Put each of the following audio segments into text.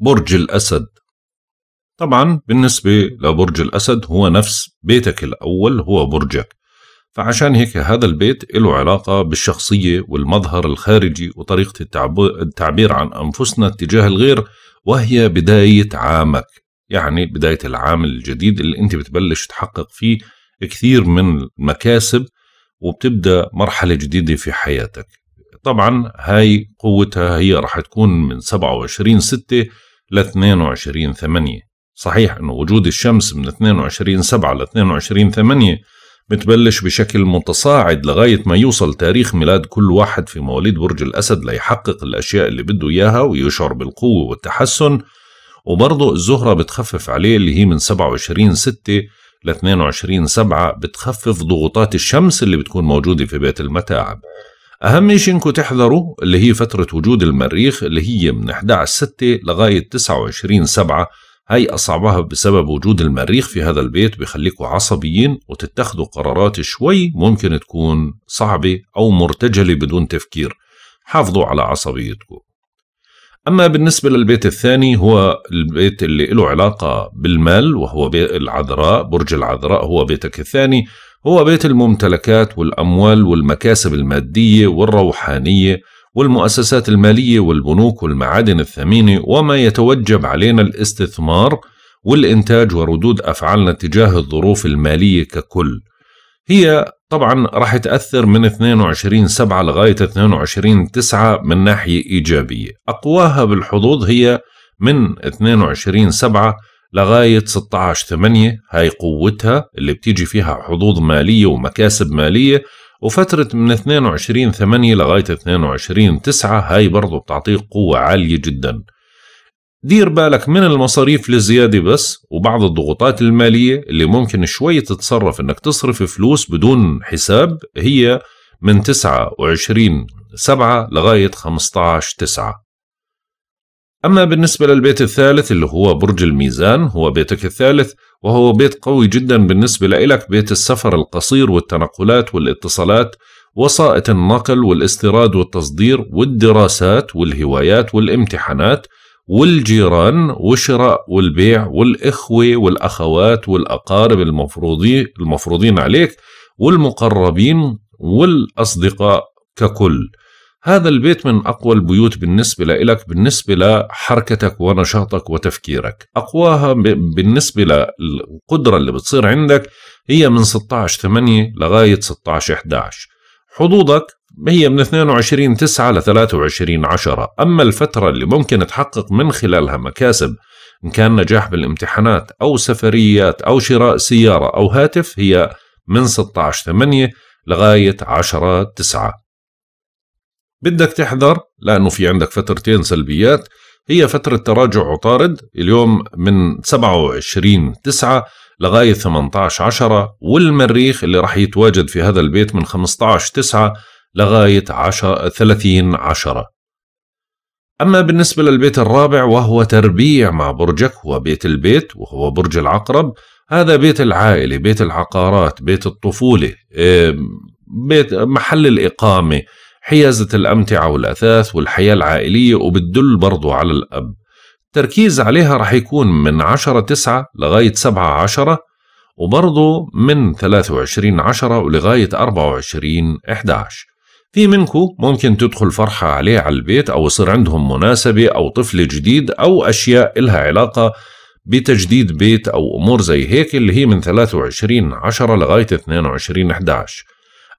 برج الأسد طبعا بالنسبة لبرج الأسد هو نفس بيتك الأول هو برجك فعشان هيك هذا البيت له علاقة بالشخصية والمظهر الخارجي وطريقة التعبير عن أنفسنا تجاه الغير وهي بداية عامك يعني بداية العام الجديد اللي أنت بتبلش تحقق فيه كثير من المكاسب وبتبدأ مرحلة جديدة في حياتك طبعا هاي قوتها هي رح تكون من 27 6 ل 22 8 صحيح أن وجود الشمس من 22 7 ل 22 8 بتبلش بشكل متصاعد لغاية ما يوصل تاريخ ميلاد كل واحد في مواليد برج الأسد ليحقق الأشياء اللي بده إياها ويشعر بالقوة والتحسن وبرضه الزهرة بتخفف عليه اللي هي من 27 6 ل 22 7 بتخفف ضغوطات الشمس اللي بتكون موجودة في بيت المتاعب أهم شيء إنكم تحذروا اللي هي فترة وجود المريخ اللي هي من 11 6 لغاية 29 7 هاي أصعبها بسبب وجود المريخ في هذا البيت بخليكم عصبيين وتتخذوا قرارات شوي ممكن تكون صعبة أو مرتجلة بدون تفكير حافظوا على عصبيتكم أما بالنسبة للبيت الثاني هو البيت اللي له علاقة بالمال وهو بيت العذراء برج العذراء هو بيتك الثاني هو بيت الممتلكات والأموال والمكاسب المادية والروحانية والمؤسسات المالية والبنوك والمعادن الثمينة وما يتوجب علينا الاستثمار والإنتاج وردود أفعالنا تجاه الظروف المالية ككل هي طبعا راح تأثر من 22 7 لغاية 22 9 من ناحية إيجابية أقواها بالحظوظ هي من 22 7 لغاية 16 8 هاي قوتها اللي بتيجي فيها حظوظ مالية ومكاسب مالية وفترة من 22 8 لغاية 22 9 هاي برضو بتعطيك قوة عالية جدا دير بالك من المصاريف الزيادة بس وبعض الضغوطات المالية اللي ممكن شوي تتصرف انك تصرف فلوس بدون حساب هي من 29 7 لغاية 15 9 أما بالنسبة للبيت الثالث اللي هو برج الميزان هو بيتك الثالث وهو بيت قوي جدا بالنسبة لإلك بيت السفر القصير والتنقلات والاتصالات وسائط النقل والاستيراد والتصدير والدراسات والهوايات والامتحانات والجيران والشراء والبيع والإخوة والأخوات والأقارب المفروضين عليك والمقربين والأصدقاء ككل هذا البيت من أقوى البيوت بالنسبة لك بالنسبة لحركتك ونشاطك وتفكيرك أقواها بالنسبة للقدرة اللي بتصير عندك هي من 16-8 لغاية 16-11 حظوظك هي من 22 9 ل 23 10 أما الفترة اللي ممكن تحقق من خلالها مكاسب إن كان نجاح بالامتحانات أو سفريات أو شراء سيارة أو هاتف هي من 16 8 لغاية 10 9 بدك تحذر لأنه في عندك فترتين سلبيات هي فترة تراجع عطارد اليوم من 27 9 لغاية 18 10 والمريخ اللي راح يتواجد في هذا البيت من 15 9 لغاية 10 30 10 أما بالنسبة للبيت الرابع وهو تربيع مع برجك هو بيت البيت وهو برج العقرب هذا بيت العائلة بيت العقارات بيت الطفولة إيه، بيت محل الإقامة حيازة الأمتعة والأثاث والحياة العائلية وبتدل برضو على الأب التركيز عليها رح يكون من عشرة تسعة لغاية سبعة عشرة وبرضو من ثلاثة وعشرين عشرة ولغاية أربعة وعشرين إحداش في منكو ممكن تدخل فرحة عليه على البيت أو يصير عندهم مناسبة أو طفل جديد أو أشياء إلها علاقة بتجديد بيت أو أمور زي هيك اللي هي من ثلاثة وعشرين عشرة لغاية اثنين وعشرين إحداش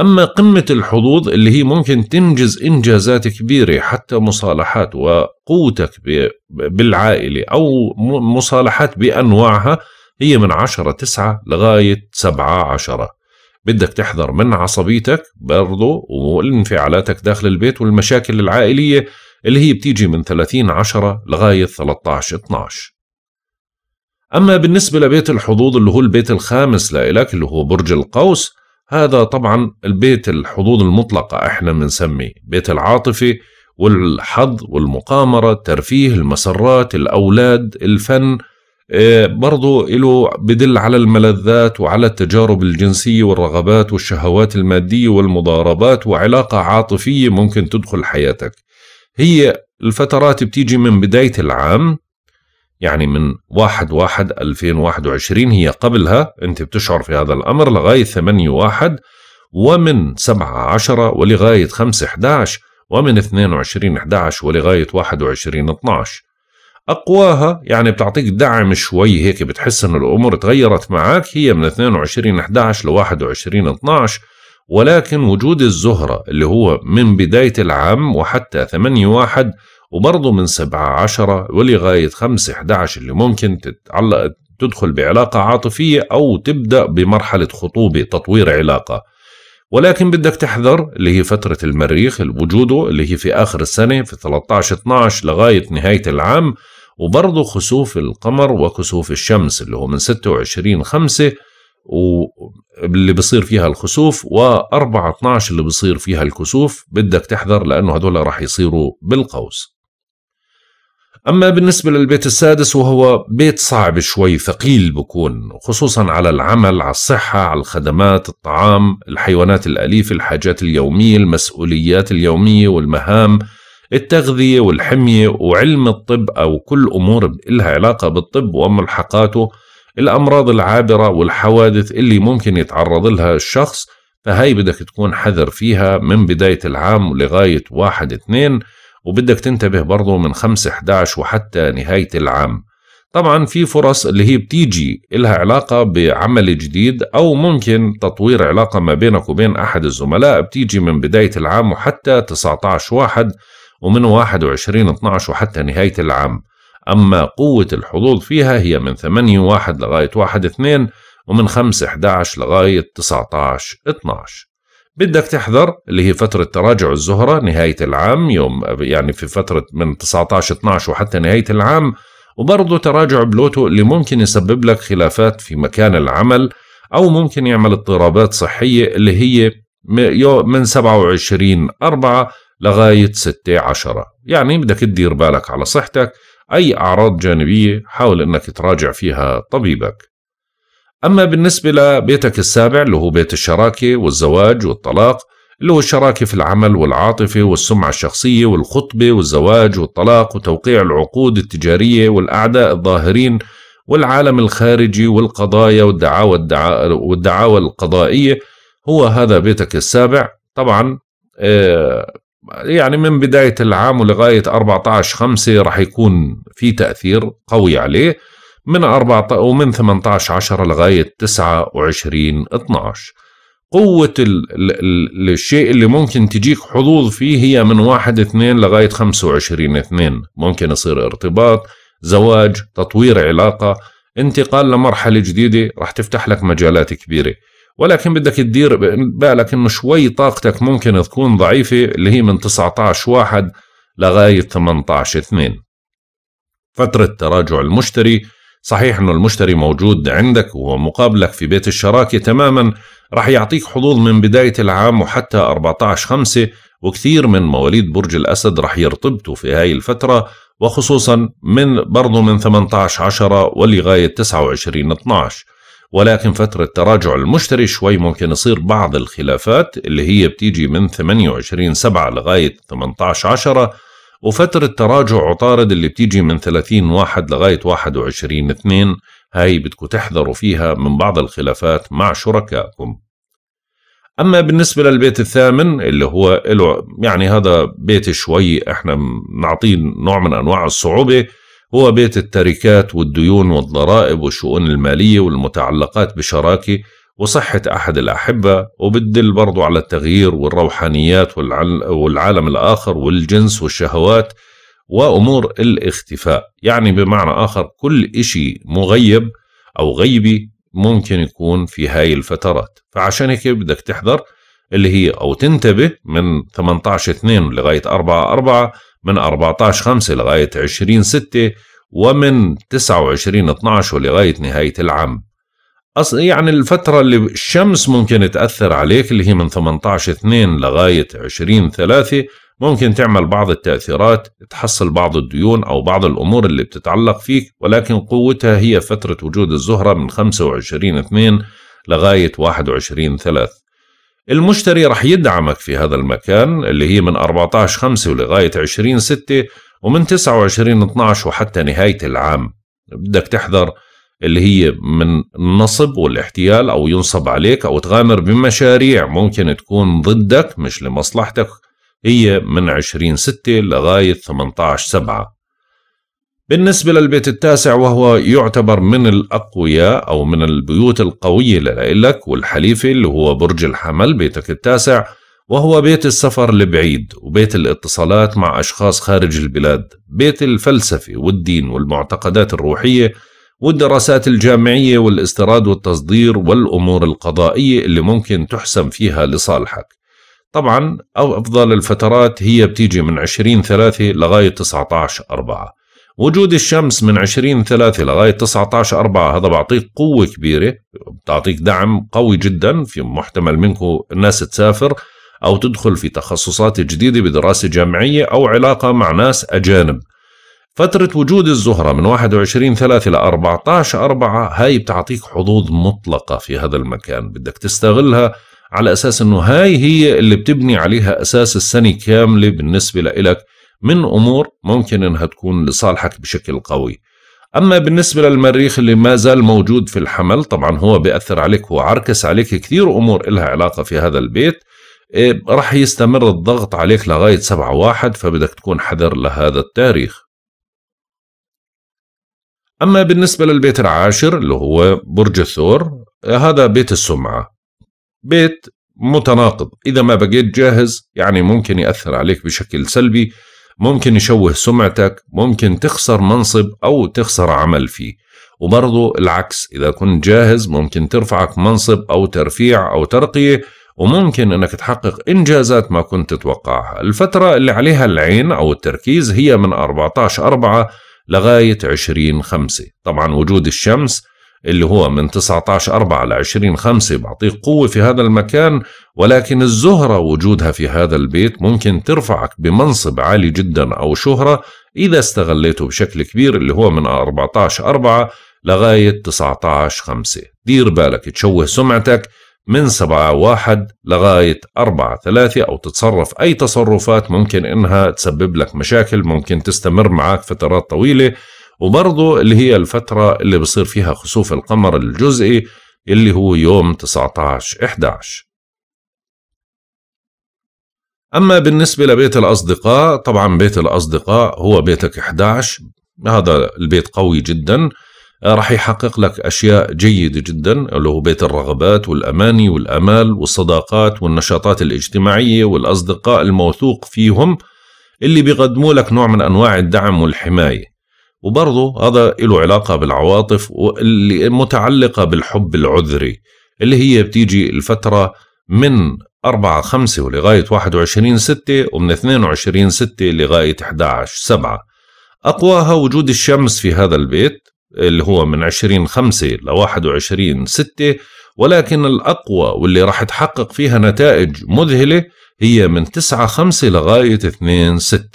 أما قمة الحظوظ اللي هي ممكن تنجز إنجازات كبيرة حتى مصالحات وقوتك بالعائلة أو مصالحات بأنواعها هي من عشرة تسعة لغاية سبعة عشرة بدك تحذر من عصبيتك برضو وانفعالاتك داخل البيت والمشاكل العائلية اللي هي بتيجي من 30 10 لغاية 13 12 أما بالنسبة لبيت الحظوظ اللي هو البيت الخامس لإلك اللي هو برج القوس هذا طبعا البيت الحظوظ المطلقة احنا بنسميه بيت العاطفة والحظ والمقامرة الترفيه المسرات الأولاد الفن آه، برضو له بدل على الملذات وعلى التجارب الجنسية والرغبات والشهوات المادية والمضاربات وعلاقة عاطفية ممكن تدخل حياتك هي الفترات بتيجي من بداية العام يعني من 1 1 2021 هي قبلها أنت بتشعر في هذا الأمر لغاية 8 1 ومن 7 10 ولغاية 5 11 ومن 22 11 ولغاية 21 12 أقواها يعني بتعطيك دعم شوي هيك بتحس إن الأمور تغيرت معك هي من 22 11 ل 21 12 ولكن وجود الزهرة اللي هو من بداية العام وحتى 8 1 وبرضه من سبعة عشرة ولغاية 5 11 اللي ممكن تتعلق تدخل بعلاقة عاطفية أو تبدأ بمرحلة خطوبة تطوير علاقة ولكن بدك تحذر اللي هي فترة المريخ الوجوده اللي هي في آخر السنة في 13 12 لغاية نهاية العام وبرضه خسوف القمر وخسوف الشمس اللي هو من 26 5 واللي بصير فيها الخسوف و4 12 اللي بصير فيها الكسوف بدك تحذر لأنه هذول راح يصيروا بالقوس أما بالنسبة للبيت السادس وهو بيت صعب شوي ثقيل بكون خصوصا على العمل على الصحة على الخدمات الطعام الحيوانات الأليفة الحاجات اليومية المسؤوليات اليومية والمهام التغذية والحمية وعلم الطب أو كل أمور لها علاقة بالطب وملحقاته الأمراض العابرة والحوادث اللي ممكن يتعرض لها الشخص فهي بدك تكون حذر فيها من بداية العام لغاية واحد اتنين وبدك تنتبه برضه من 5 11 وحتى نهاية العام طبعا في فرص اللي هي بتيجي إلها علاقة بعمل جديد أو ممكن تطوير علاقة ما بينك وبين أحد الزملاء بتيجي من بداية العام وحتى 19 واحد ومن 21 12 وحتى نهاية العام أما قوة الحظوظ فيها هي من 8 1 لغاية 1 2 ومن 5 11 لغاية 19 12 بدك تحذر اللي هي فترة تراجع الزهرة نهاية العام يوم يعني في فترة من 19 12 وحتى نهاية العام وبرضه تراجع بلوتو اللي ممكن يسبب لك خلافات في مكان العمل أو ممكن يعمل اضطرابات صحية اللي هي من 27 4 لغاية 6 10 يعني بدك تدير بالك على صحتك أي أعراض جانبية حاول أنك تراجع فيها طبيبك أما بالنسبة لبيتك السابع اللي هو بيت الشراكة والزواج والطلاق اللي هو الشراكة في العمل والعاطفة والسمعة الشخصية والخطبة والزواج والطلاق وتوقيع العقود التجارية والأعداء الظاهرين والعالم الخارجي والقضايا والدعاوى والدعاوى القضائية هو هذا بيتك السابع طبعا آه، يعني من بداية العام ولغاية 14 14-5 رح يكون في تأثير قوي عليه من 14 ومن 18 10 لغاية 29 12 قوة ال ال ال الشيء اللي ممكن تجيك حظوظ فيه هي من 1 2 لغاية 25 2 ممكن يصير ارتباط زواج تطوير علاقة انتقال لمرحلة جديدة راح تفتح لك مجالات كبيرة ولكن بدك تدير بالك انه شوي طاقتك ممكن تكون ضعيفة اللي هي من 19 1 لغاية 18 2 فترة تراجع المشتري صحيح انه المشتري موجود عندك ومقابلك في بيت الشراكة تماما رح يعطيك حظوظ من بداية العام وحتى 14 خمسة وكثير من مواليد برج الأسد رح يرتبطوا في هاي الفترة وخصوصا من برضو من 18 10 ولغاية 29 12 ولكن فترة تراجع المشتري شوي ممكن يصير بعض الخلافات اللي هي بتيجي من 28 7 لغاية 18 10 وفترة تراجع عطارد اللي بتيجي من 30 واحد لغاية 21 2 هاي بدكم تحذروا فيها من بعض الخلافات مع شركائكم أما بالنسبة للبيت الثامن اللي هو له يعني هذا بيت شوي احنا نعطيه نوع من أنواع الصعوبة هو بيت التركات والديون والضرائب والشؤون المالية والمتعلقات بشراكة وصحة أحد الأحبة وبتدل برضو على التغيير والروحانيات والعالم الآخر والجنس والشهوات وأمور الاختفاء يعني بمعنى آخر كل إشي مغيب أو غيبي ممكن يكون في هاي الفترات فعشان هيك بدك تحضر اللي هي أو تنتبه من 18 2 لغاية 4 4 من 14 5 لغاية 20 6 ومن 29 12 ولغاية نهاية العام أصل يعني الفترة اللي الشمس ممكن تأثر عليك اللي هي من 18 2 لغاية 20 3 ممكن تعمل بعض التأثيرات تحصل بعض الديون أو بعض الأمور اللي بتتعلق فيك ولكن قوتها هي فترة وجود الزهرة من 25 2 لغاية 21 3 المشتري رح يدعمك في هذا المكان اللي هي من 14 5 لغاية 20 6 ومن 29 12 وحتى نهاية العام بدك تحذر اللي هي من النصب والاحتيال أو ينصب عليك أو تغامر بمشاريع ممكن تكون ضدك مش لمصلحتك هي من 20 6 لغاية 18 7 بالنسبة للبيت التاسع وهو يعتبر من الأقوياء أو من البيوت القوية لإلك والحليفة اللي هو برج الحمل بيتك التاسع وهو بيت السفر البعيد وبيت الاتصالات مع أشخاص خارج البلاد بيت الفلسفة والدين والمعتقدات الروحية والدراسات الجامعية والاستيراد والتصدير والأمور القضائية اللي ممكن تحسم فيها لصالحك طبعا أفضل الفترات هي بتيجي من 20 3 لغاية 19 4 وجود الشمس من 20 3 لغاية 19 4 هذا بعطيك قوة كبيرة بتعطيك دعم قوي جدا في محتمل منكم الناس تسافر أو تدخل في تخصصات جديدة بدراسة جامعية أو علاقة مع ناس أجانب فترة وجود الزهرة من 21 3 ل 14 4 هاي بتعطيك حظوظ مطلقة في هذا المكان بدك تستغلها على أساس أنه هاي هي اللي بتبني عليها أساس السنة كاملة بالنسبة لإلك من أمور ممكن أنها تكون لصالحك بشكل قوي أما بالنسبة للمريخ اللي ما زال موجود في الحمل طبعا هو بيأثر عليك هو عركس عليك كثير أمور إلها علاقة في هذا البيت إيه، رح يستمر الضغط عليك لغاية 7 واحد فبدك تكون حذر لهذا التاريخ أما بالنسبة للبيت العاشر اللي هو برج الثور آه، هذا بيت السمعة بيت متناقض إذا ما بقيت جاهز يعني ممكن يأثر عليك بشكل سلبي ممكن يشوه سمعتك ممكن تخسر منصب أو تخسر عمل فيه وبرضو العكس إذا كنت جاهز ممكن ترفعك منصب أو ترفيع أو ترقية وممكن أنك تحقق إنجازات ما كنت تتوقعها الفترة اللي عليها العين أو التركيز هي من 14 4 لغاية 20 خمسة طبعا وجود الشمس اللي هو من 19 4 ل 20 5 بعطيك قوة في هذا المكان ولكن الزهرة وجودها في هذا البيت ممكن ترفعك بمنصب عالي جدا أو شهرة إذا استغليته بشكل كبير اللي هو من 14 4 لغاية 19 5 دير بالك تشوه سمعتك من 7 1 لغاية 4 3 أو تتصرف أي تصرفات ممكن إنها تسبب لك مشاكل ممكن تستمر معك فترات طويلة وبرضه اللي هي الفترة اللي بصير فيها خسوف القمر الجزئي اللي هو يوم 19 11 أما بالنسبة لبيت الأصدقاء طبعا بيت الأصدقاء هو بيتك 11 هذا البيت قوي جدا راح يحقق لك أشياء جيدة جدا اللي هو بيت الرغبات والأماني والأمال والصداقات والنشاطات الاجتماعية والأصدقاء الموثوق فيهم اللي بيقدموا لك نوع من أنواع الدعم والحماية وبرضه هذا له علاقة بالعواطف واللي متعلقة بالحب العذري اللي هي بتيجي الفترة من 4 5 ولغاية 21 6 ومن 22 6 لغاية 11 7 أقواها وجود الشمس في هذا البيت اللي هو من 20 5 ل 21 6 ولكن الأقوى واللي راح تحقق فيها نتائج مذهلة هي من 9 5 لغاية 2 6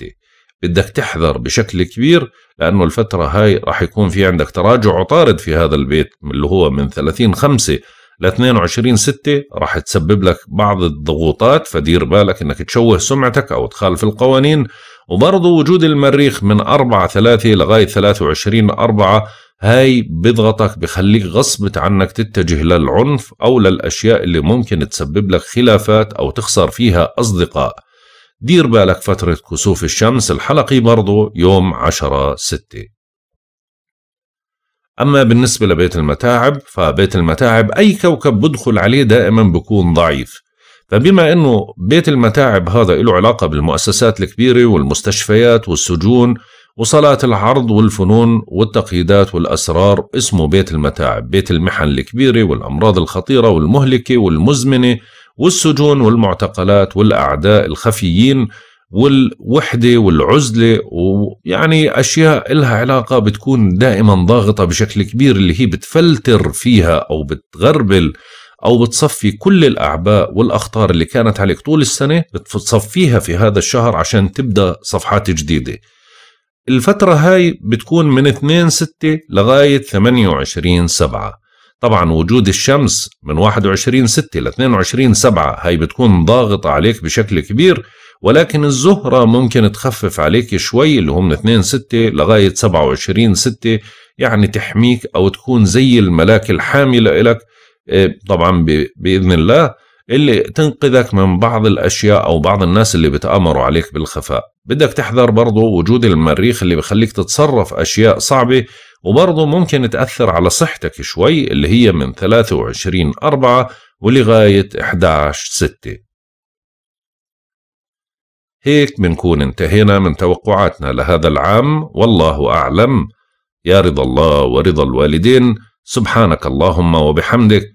بدك تحذر بشكل كبير لأنه الفترة هاي راح يكون في عندك تراجع عطارد في هذا البيت اللي هو من 30 5 ل 22 6 راح تسبب لك بعض الضغوطات فدير بالك انك تشوه سمعتك او تخالف القوانين وبرضه وجود المريخ من 4 3 لغايه 23 4 هاي بيضغطك بخليك غصبت عنك تتجه للعنف أو للأشياء اللي ممكن تسبب لك خلافات أو تخسر فيها أصدقاء دير بالك فترة كسوف الشمس الحلقي برضو يوم عشرة ستة أما بالنسبة لبيت المتاعب فبيت المتاعب أي كوكب بدخل عليه دائما بكون ضعيف فبما أنه بيت المتاعب هذا له علاقة بالمؤسسات الكبيرة والمستشفيات والسجون وصلاة العرض والفنون والتقييدات والأسرار اسمه بيت المتاعب بيت المحن الكبيرة والأمراض الخطيرة والمهلكة والمزمنة والسجون والمعتقلات والأعداء الخفيين والوحدة والعزلة ويعني أشياء إلها علاقة بتكون دائما ضاغطة بشكل كبير اللي هي بتفلتر فيها أو بتغربل أو بتصفي كل الأعباء والأخطار اللي كانت عليك طول السنة بتصفيها في هذا الشهر عشان تبدأ صفحات جديدة الفترة هاي بتكون من 2 6 لغاية 28 7 طبعا وجود الشمس من 21 6 ل 22 7 هاي بتكون ضاغطة عليك بشكل كبير ولكن الزهرة ممكن تخفف عليك شوي اللي هو من 2 6 لغاية 27 6 يعني تحميك أو تكون زي الملاك الحاملة لك إيه، طبعا بإذن الله اللي تنقذك من بعض الأشياء أو بعض الناس اللي بتآمروا عليك بالخفاء بدك تحذر برضو وجود المريخ اللي بخليك تتصرف أشياء صعبة وبرضو ممكن تأثر على صحتك شوي اللي هي من 23 4 ولغاية 11 6 هيك بنكون انتهينا من توقعاتنا لهذا العام والله أعلم يا رضا الله ورضا الوالدين سبحانك اللهم وبحمدك